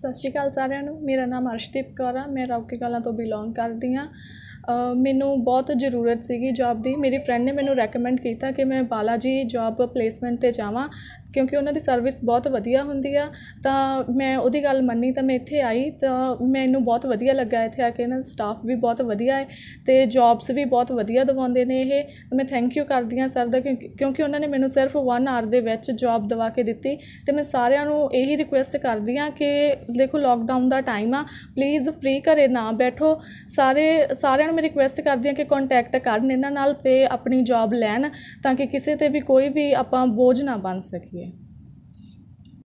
ਸਤਿ ਸ਼੍ਰੀ ਅਕਾਲ ਸਾਰਿਆਂ ਨੂੰ ਮੇਰਾ ਨਾਮ ਅਰਸ਼ਦੀਪ ਕੌਰ ਆ ਮੈਂ ਰੌਕੀ ਕਲਾਂ ਤੋਂ ਬਿਲੋਂਗ ਕਰਦੀ ਆ ਮੈਨੂੰ ਬਹੁਤ ਜ਼ਰੂਰਤ ਸੀਗੀ ਜੌਬ ਦੀ ਮੇਰੀ ਫਰੈਂਡ ਨੇ ਮੈਨੂੰ ਰეკਮੈਂਡ ਕੀਤਾ ਕਿ ਮੈਂ ਬਾਲਾਜੀ ਜੌਬ ਪਲੇਸਮੈਂਟ 'ਤੇ ਜਾਵਾਂ ਕਿਉਂਕਿ ਉਹਨਾਂ ਦੀ ਸਰਵਿਸ ਬਹੁਤ ਵਧੀਆ ਹੁੰਦੀ ਆ ਤਾਂ ਮੈਂ ਉਹਦੀ ਗੱਲ ਮੰਨੀ ਤਾਂ ਮੈਂ ਇੱਥੇ ਆਈ ਤਾਂ ਮੈਨੂੰ ਬਹੁਤ ਵਧੀਆ ਲੱਗਾ ਇੱਥੇ ਆ ਕੇ ਨਾ ਸਟਾਫ ਵੀ ਬਹੁਤ ਵਧੀਆ ਹੈ ਤੇ ਜੌਬਸ ਵੀ ਬਹੁਤ ਵਧੀਆ ਦਿਵਾਉਂਦੇ ਨੇ ਇਹ ਮੈਂ ਥੈਂਕ ਯੂ ਕਰਦੀ ਆ ਸਰ ਦਾ ਕਿਉਂਕਿ ਉਹਨਾਂ ਨੇ ਮੈਨੂੰ ਸਿਰਫ 1 ਆਰ ਦੇ ਵਿੱਚ ਜੌਬ ਦਵਾ ਕੇ ਦਿੱਤੀ ਤੇ ਮੈਂ ਸਾਰਿਆਂ ਨੂੰ ਇਹੀ ਰਿਕੁਐਸਟ ਕਰਦੀ ਆ ਕਿ ਦੇਖੋ ਲੋਕਡਾਊਨ ਦਾ ਟਾਈਮ ਆ ਪਲੀਜ਼ ਫ੍ਰੀ ਘਰੇ ਨਾ ਬੈਠੋ ਸਾਰੇ ਸਾਰੇ ਸਾਰਿਆਂ ਨੂੰ ਮੈਂ ਰਿਕੁਐਸਟ ਕਰਦੀ ਹਾਂ ਕਿ ਕੰਟੈਕਟ ਕਰਨ ਇਹਨਾਂ ਨਾਲ ਤੇ ਆਪਣੀ ਜੌਬ ਲੈਣ ਤਾਂ ਕਿ ਕਿਸੇ ਤੇ ਵੀ ਕੋਈ ਵੀ ਆਪਾਂ ਬੋਝ ਨਾ ਬਣ ਸਕੀਏ